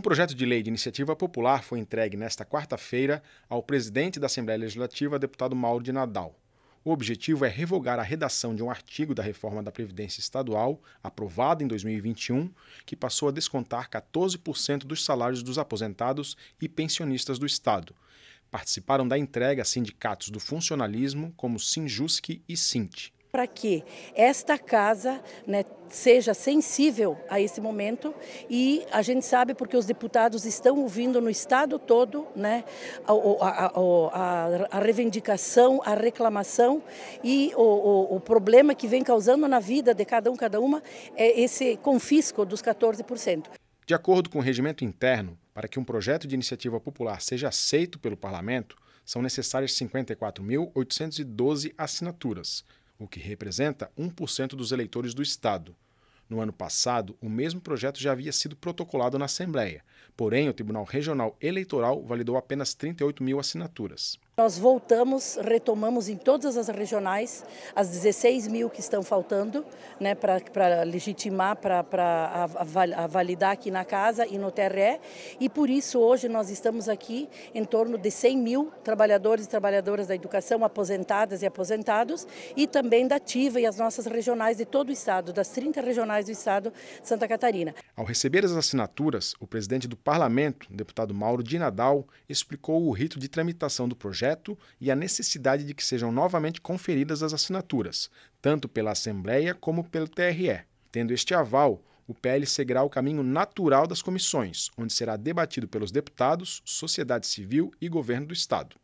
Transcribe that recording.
Um projeto de lei de iniciativa popular foi entregue nesta quarta-feira ao presidente da Assembleia Legislativa, deputado Mauro de Nadal. O objetivo é revogar a redação de um artigo da reforma da Previdência Estadual, aprovada em 2021, que passou a descontar 14% dos salários dos aposentados e pensionistas do Estado. Participaram da entrega sindicatos do funcionalismo, como Sinjusc e Sinti para que esta casa né, seja sensível a esse momento e a gente sabe porque os deputados estão ouvindo no estado todo né, a, a, a, a reivindicação, a reclamação e o, o, o, problema que vem causando na vida de cada um, cada uma, é esse confisco dos 14%. De acordo com o regimento interno, para que um projeto de iniciativa popular seja aceito pelo parlamento, são necessárias 54.812 assinaturas o que representa 1% dos eleitores do Estado. No ano passado, o mesmo projeto já havia sido protocolado na Assembleia, porém o Tribunal Regional Eleitoral validou apenas 38 mil assinaturas. Nós voltamos, retomamos em todas as regionais as 16 mil que estão faltando né, para legitimar, para validar aqui na casa e no TRE. E por isso hoje nós estamos aqui em torno de 100 mil trabalhadores e trabalhadoras da educação, aposentadas e aposentados, e também da ativa e as nossas regionais de todo o Estado, das 30 regionais do Estado de Santa Catarina. Ao receber as assinaturas, o presidente do parlamento, deputado Mauro Di Nadal, explicou o rito de tramitação do projeto projeto e a necessidade de que sejam novamente conferidas as assinaturas, tanto pela Assembleia como pelo TRE. Tendo este aval, o PL seguirá o caminho natural das comissões, onde será debatido pelos deputados, sociedade civil e governo do Estado.